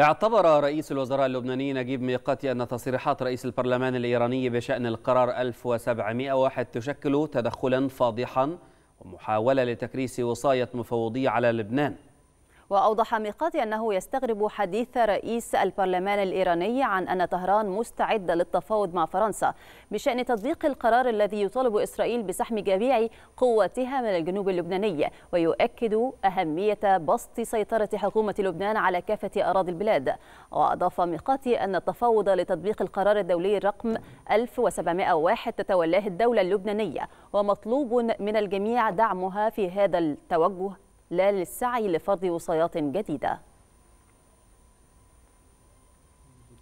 اعتبر رئيس الوزراء اللبناني نجيب ميقاتي أن تصريحات رئيس البرلمان الإيراني بشأن القرار 1701 تشكل تدخلا فاضحا ومحاولة لتكريس وصاية مفوضية على لبنان وأوضح ميقاتي أنه يستغرب حديث رئيس البرلمان الإيراني عن أن طهران مستعدة للتفاوض مع فرنسا بشأن تطبيق القرار الذي يطالب إسرائيل بسحم جميع قوتها من الجنوب اللبناني ويؤكد أهمية بسط سيطرة حكومة لبنان على كافة أراضي البلاد وأضاف ميقاتي أن التفاوض لتطبيق القرار الدولي رقم 1701 تتولاه الدولة اللبنانية ومطلوب من الجميع دعمها في هذا التوجه لا للسعي لفرض وصايات جديدة